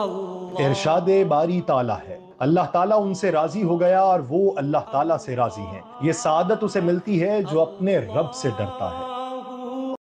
इरशाद बारी ताला है अल्लाह ताला उनसे राजी हो गया और वो अल्लाह ताला से राजी हैं ये सादत उसे मिलती है जो अपने रब से डरता है